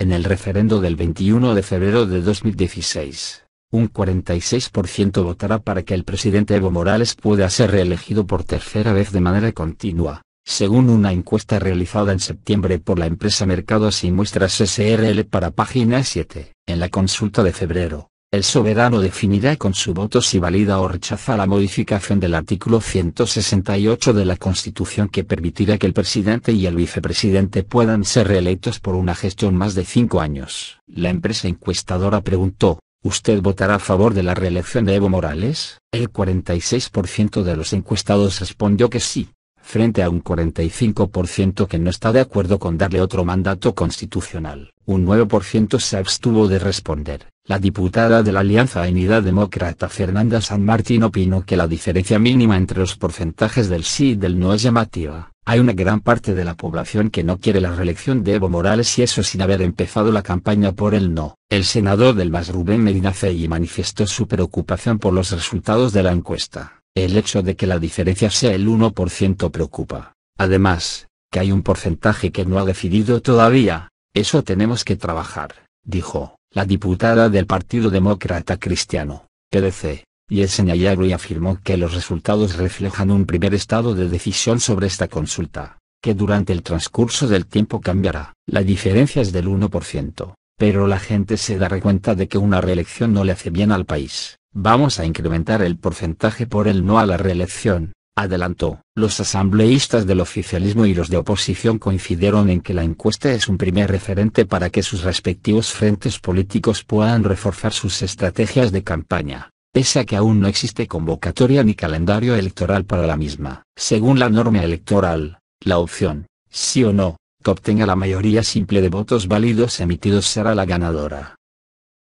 En el referendo del 21 de febrero de 2016, un 46% votará para que el presidente Evo Morales pueda ser reelegido por tercera vez de manera continua, según una encuesta realizada en septiembre por la empresa Mercados y Muestras SRL para Página 7. En la consulta de febrero, el soberano definirá con su voto si valida o rechaza la modificación del artículo 168 de la Constitución que permitirá que el presidente y el vicepresidente puedan ser reelectos por una gestión más de cinco años. La empresa encuestadora preguntó, ¿usted votará a favor de la reelección de Evo Morales? El 46% de los encuestados respondió que sí, frente a un 45% que no está de acuerdo con darle otro mandato constitucional. Un 9% se abstuvo de responder. La diputada de la Alianza Unidad Demócrata Fernanda San Martín opinó que la diferencia mínima entre los porcentajes del sí y del no es llamativa. Hay una gran parte de la población que no quiere la reelección de Evo Morales y eso sin haber empezado la campaña por el no. El senador del MAS Rubén Medina Cey manifestó su preocupación por los resultados de la encuesta. El hecho de que la diferencia sea el 1% preocupa. Además, que hay un porcentaje que no ha decidido todavía, eso tenemos que trabajar, dijo la diputada del Partido Demócrata Cristiano, PDC, Yesenia Yagui afirmó que los resultados reflejan un primer estado de decisión sobre esta consulta, que durante el transcurso del tiempo cambiará. La diferencia es del 1%, pero la gente se dará cuenta de que una reelección no le hace bien al país. Vamos a incrementar el porcentaje por el no a la reelección, adelantó. Los asambleístas del oficialismo y los de oposición coincidieron en que la encuesta es un primer referente para que sus respectivos frentes políticos puedan reforzar sus estrategias de campaña, pese a que aún no existe convocatoria ni calendario electoral para la misma. Según la norma electoral, la opción, sí o no, que obtenga la mayoría simple de votos válidos emitidos será la ganadora.